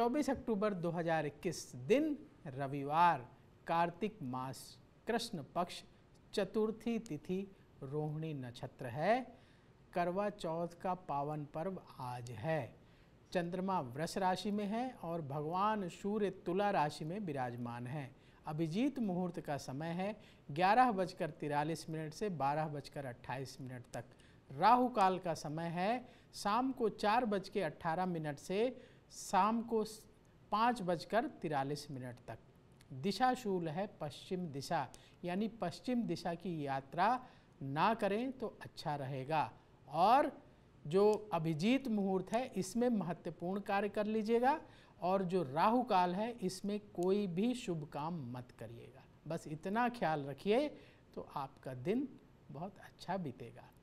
24 अक्टूबर 2021 दिन रविवार कार्तिक मास कृष्ण पक्ष चतुर्थी तिथि रोहिणी नक्षत्र है करवा चौथ का पावन पर्व आज है चंद्रमा वृष राशि में है और भगवान सूर्य तुला राशि में विराजमान है अभिजीत मुहूर्त का समय है ग्यारह बजकर तिरालीस मिनट से बारह बजकर अट्ठाईस मिनट तक राहु काल का समय है शाम को चार बज के अट्ठारह मिनट से शाम को पाँच बजकर तिरालीस मिनट तक दिशाशूल है पश्चिम दिशा यानी पश्चिम दिशा की यात्रा ना करें तो अच्छा रहेगा और जो अभिजीत मुहूर्त है इसमें महत्वपूर्ण कार्य कर लीजिएगा और जो राहु काल है इसमें कोई भी शुभ काम मत करिएगा बस इतना ख्याल रखिए तो आपका दिन बहुत अच्छा बीतेगा